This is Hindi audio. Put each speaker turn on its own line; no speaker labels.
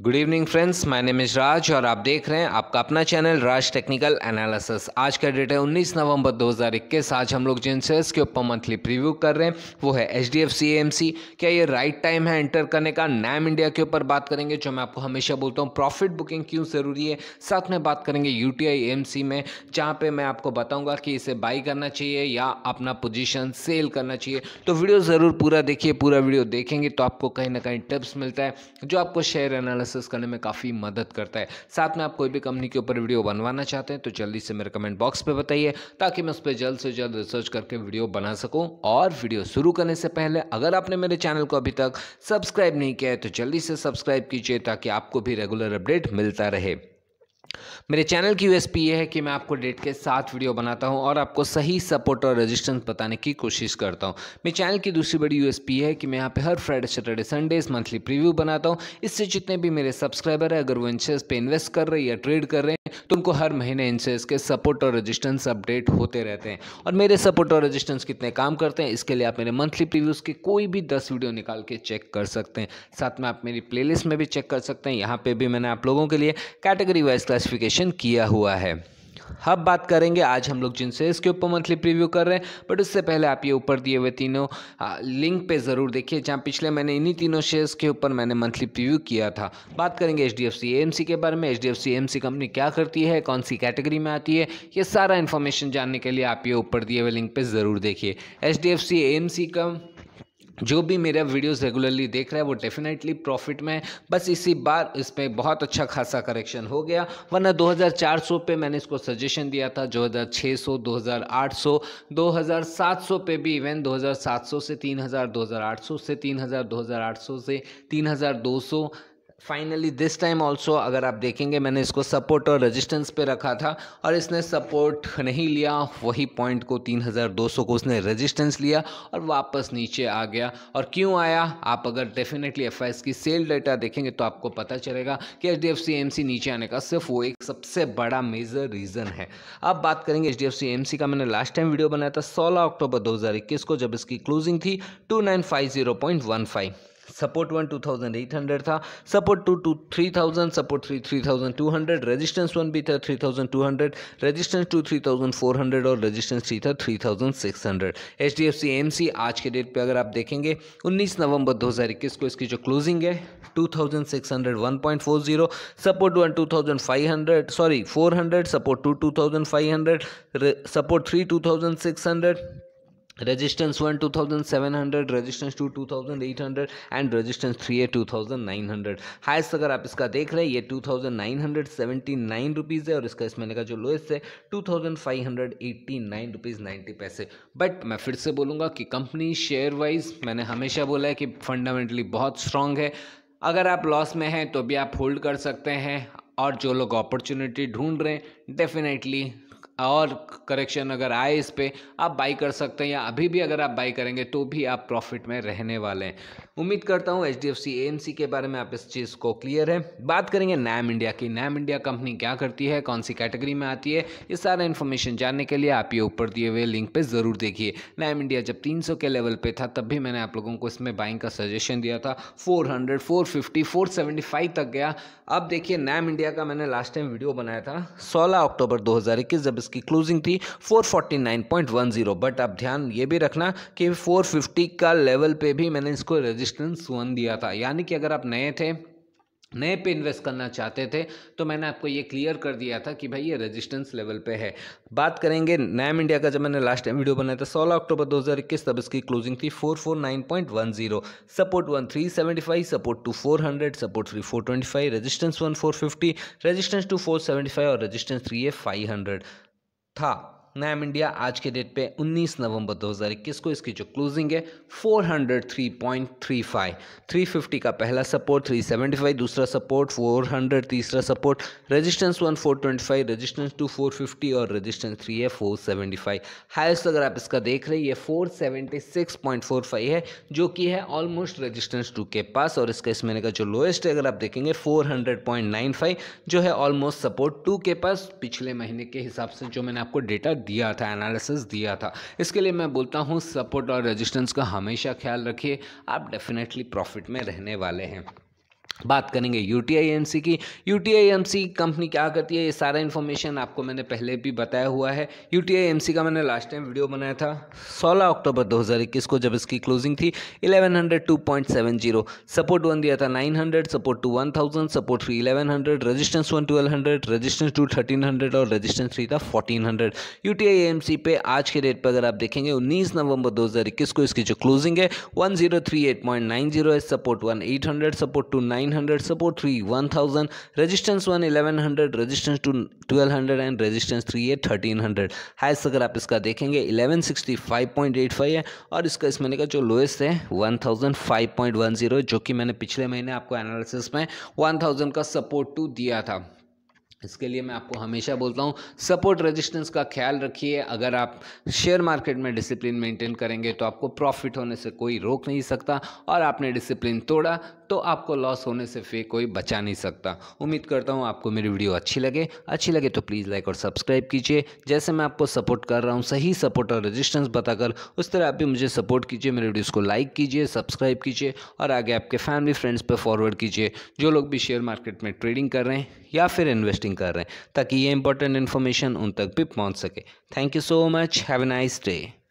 good evening friends my name is Raj और आप देख रहे हैं आपका अपना चैनल राज टेक्निकल एनालिसिस आज का डेट है 19 नवंबर 2021 आज हम लोग जिन शेयर्स के ऊपर मंथली प्रीव्यू कर रहे हैं वो है H D F C M C क्या ये राइट टाइम है एंटर करने का नैम इंडिया के ऊपर बात करेंगे जो मैं आपको हमेशा बोलता हूँ प्रॉफिट बुकिंग क्यों ज़रूरी है साथ में बात करेंगे U T I M C में जहाँ पर मैं आपको बताऊँगा कि इसे बाई करना चाहिए या अपना पोजिशन सेल करना चाहिए तो वीडियो ज़रूर पूरा देखिए पूरा वीडियो देखेंगे तो आपको कहीं ना कहीं टिप्स मिलता है जो आपको शेयर एनालिस एनालिसिस करने में काफ़ी मदद करता है साथ में आप कोई भी कंपनी के ऊपर वीडियो बनवाना चाहते हैं तो जल्दी से मेरे कमेंट बॉक्स पर बताइए ताकि मैं उस पर जल्द से जल्द रिसर्च करके वीडियो बना सकूँ और वीडियो शुरू करने से पहले अगर आपने मेरे चैनल को अभी तक सब्सक्राइब नहीं किया है तो जल्दी से सब्सक्राइब कीजिए ताकि आपको भी रेगुलर अपडेट मिलता रहे मेरे चैनल की यूएसपी ये है कि मैं आपको डेट के साथ वीडियो बनाता हूँ और आपको सही सपोर्ट और रेजिस्टेंस बताने की कोशिश करता हूँ मेरे चैनल की दूसरी बड़ी यूएसपी है कि मैं यहाँ पे हर Friday Saturday Sundays monthly preview बनाता हूँ इससे जितने भी मेरे सब्सक्राइबर है अगर वो इंचेस पे इन्वेस्ट कर रहे हैं या ट्रेड कर रहे हैं तुमको हर महीने इनसे इसके सपोर्ट और रजिस्टेंस अपडेट होते रहते हैं और मेरे सपोर्ट और रजिस्टेंस कितने काम करते हैं इसके लिए आप मेरे मंथली प्रीव्यूज़ के कोई भी दस वीडियो निकाल के चेक कर सकते हैं साथ में आप मेरी प्लेलिस्ट में भी चेक कर सकते हैं यहाँ पर भी मैंने आप लोगों के लिए कैटेगरी वाइज क्लासिफिकेशन किया हुआ है अब बात करेंगे आज हम लोग जिन शेयर्स के ऊपर मंथली प्रीव्यू कर रहे हैं बट उससे पहले आप ये ऊपर दिए हुए तीनों लिंक पे ज़रूर देखिए जहाँ पिछले मैंने इन्हीं तीनों शेयर्स के ऊपर मैंने मंथली प्रीव्यू किया था बात करेंगे H D F C M C के बारे में H D F C M C company क्या करती है कौन सी कैटेगरी में आती है ये सारा इन्फॉर्मेशन जानने के लिए आप ये ऊपर दिए हुए लिंक पर ज़रूर देखिए H D F C M C का जो भी मेरा वीडियोस रेगुलरली देख रहा है वो डेफिनेटली प्रॉफिट में है बस इसी बार इस पर बहुत अच्छा खासा करेक्शन हो गया वरना 2400 पे मैंने इसको सजेशन दिया था 2600 2800 2700 पे भी इवन 2700 से 3000 2800 से 3000 2800 से 3200 फाइनली दिस टाइम ऑल्सो अगर आप देखेंगे मैंने इसको सपोर्ट और रेजिस्टेंस पे रखा था और इसने सपोर्ट नहीं लिया वही पॉइंट को 3200 को उसने रेजिस्टेंस लिया और वापस नीचे आ गया और क्यों आया आप अगर डेफिनेटली एफ की सेल डाटा देखेंगे तो आपको पता चलेगा कि एच डी नीचे आने का सिर्फ वो एक सबसे बड़ा मेजर रीज़न है अब बात करेंगे एच डी का मैंने लास्ट टाइम वीडियो बनाया था सोलह अक्टूबर दो को जब इसकी क्लोजिंग थी two support one two thousand eight hundred था support two two three thousand support three three thousand two hundred resistance one भी था three thousand two hundred resistance two three thousand four hundred और रेजिस्टेंस थ्री था three thousand six hundred H D F C M C आज के डेट पर अगर आप देखेंगे उन्नीस नवंबर दो हज़ार इक्कीस को इसकी जो क्लोजिंग है two thousand six hundred one point four zero support one two thousand five hundred sorry four hundred support two two thousand five hundred support three two thousand six hundred resistance one two thousand seven hundred resistance two two thousand eight hundred and resistance three है two thousand nine hundred highest अगर आप इसका देख रहे हैं ये two thousand nine hundred seventy nine rupees है और इसका इस महीने का जो लोएस्ट है two thousand five hundred eighty nine rupees ninety पैसे बट मैं फिर से बोलूँगा कि कंपनी शेयर वाइज मैंने हमेशा बोला है कि फंडामेंटली बहुत स्ट्रांग है अगर आप लॉस में हैं तो भी आप होल्ड कर सकते हैं और जो लोग अपॉर्चुनिटी ढूंढ रहे हैं डेफिनेटली और करेक्शन अगर आए इस पर आप बाई कर सकते हैं या अभी भी अगर आप बाई करेंगे तो भी आप प्रॉफिट में रहने वाले हैं उम्मीद करता हूँ H D F C M C के बारे में आप इस चीज़ को क्लियर है बात करेंगे नैम इंडिया की नैम इंडिया कंपनी क्या करती है कौन सी कैटेगरी में आती है ये सारा इन्फॉर्मेशन जानने के लिए आप ये ऊपर दिए हुए लिंक पर ज़रूर देखिए नैम इंडिया जब तीन सौ के लेवल पर था तब भी मैंने आप लोगों को इसमें बाइंग का सजेशन दिया था four hundred four fifty four seventy five तक गया अब देखिए नैम इंडिया का मैंने लास्ट टाइम वीडियो बनाया था सोलह अक्टूबर दो हज़ार इक्कीस जब इसकी क्लोजिंग थी 449.10 बट आप ध्यान ये भी रखना कि 450 का लेवल पे भी मैंने इसको रेजिस्टेंस वन दिया था यानी कि अगर आप नए थे नए पे इन्वेस्ट करना चाहते थे तो मैंने आपको ये क्लियर कर दिया था कि भाई ये रेजिस्टेंस लेवल पे है बात करेंगे नैम इंडिया का जब मैंने लास्ट टाइम वीडियो बनाया था 16 अक्टूबर 2021 तब इसकी क्लोजिंग थी 449.10 support 1375 support two 400 support three four resistance 1 450 resistance 2 475 और रजिस्टेंस थ्री ए 他。नैम इंडिया आज के डेट पे 19 नवंबर 2021 को इसकी जो क्लोजिंग है 403.35 350 का पहला सपोर्ट 375 दूसरा सपोर्ट 400 तीसरा support resistance one 425 resistance two 450 और रेजिस्टेंस थ्री है 475 हाईएस्ट अगर आप इसका देख रहे हैं ये 476.45 है जो कि है ऑलमोस्ट रजिस्टेंस टू के पास और इसका इस महीने का जो लोएस्ट है अगर आप देखेंगे फोर जो है ऑलमोस्ट सपोर्ट टू के पास पिछले महीने के हिसाब से जो मैंने आपको डेटा दिया था एनालिसिस दिया था इसके लिए मैं बोलता हूँ सपोर्ट और रेजिस्टेंस का हमेशा ख्याल रखिए आप डेफिनेटली प्रॉफिट में रहने वाले हैं बात करेंगे यू टी की यू टी कंपनी क्या करती है ये सारा इन्फॉर्मेशन आपको मैंने पहले भी बताया हुआ है यू टी का मैंने लास्ट टाइम वीडियो बनाया था 16 अक्टूबर 2021 को जब इसकी क्लोजिंग थी 1102.70 सपोर्ट वन दिया था 900 support two 1000 support three 1100 resistance one 1200 resistance two 1300 और रजिस्टेंस थ्री था फोर्टीन यू टी पे आज के डेट पर अगर आप देखेंगे उन्नीस नवंबर दो को इसकी जो क्लोजिंग है वन है support one eight support two nine 900 support 3 1000 resistance 1 1100 resistance 2 1200 and resistance 3 है 1300 हंड्रेड अगर आप इसका देखेंगे इलेवन सिक्सटी फाइव है और इसका इस महीने का जो लोएस्ट है वन थाउजेंड फाइव जो कि मैंने पिछले महीने आपको एनालिसिस में 1000 का सपोर्ट 2 दिया था इसके लिए मैं आपको हमेशा बोलता हूँ सपोर्ट रेजिस्टेंस का ख्याल रखिए अगर आप शेयर मार्केट में डिसिप्लिन मेंटेन करेंगे तो आपको प्रॉफिट होने से कोई रोक नहीं सकता और आपने डिसिप्लिन तोड़ा तो आपको लॉस होने से फिर कोई बचा नहीं सकता उम्मीद करता हूँ आपको मेरी वीडियो अच्छी लगे अच्छी लगे तो प्लीज़ लाइक और सब्सक्राइब कीजिए जैसे मैं आपको सपोर्ट कर रहा हूँ सही सपोर्ट और रजिस्टेंस बताकर उस तरह आप भी मुझे सपोर्ट कीजिए मेरे वीडियोज़ को लाइक कीजिए सब्सक्राइब कीजिए और आगे आपके फैमिली फ्रेंड्स पर फॉरवर्ड कीजिए जो लोग भी शेयर मार्केट में ट्रेडिंग कर रहे हैं या फिर इन्वेस्टिंग कर रहे हैं ताकि ये इंपॉर्टेंट इन्फॉर्मेशन उन तक भी पहुँच सके thank you so much have a nice day